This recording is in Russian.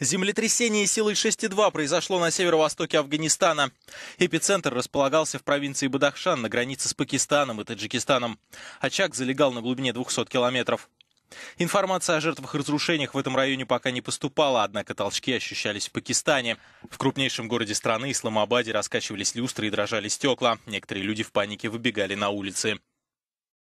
Землетрясение силой 6,2 произошло на северо-востоке Афганистана. Эпицентр располагался в провинции Бадахшан на границе с Пакистаном и Таджикистаном. Очаг залегал на глубине 200 километров. Информация о жертвах и разрушениях в этом районе пока не поступала, однако толчки ощущались в Пакистане. В крупнейшем городе страны, Исламабаде, раскачивались люстры и дрожали стекла. Некоторые люди в панике выбегали на улицы.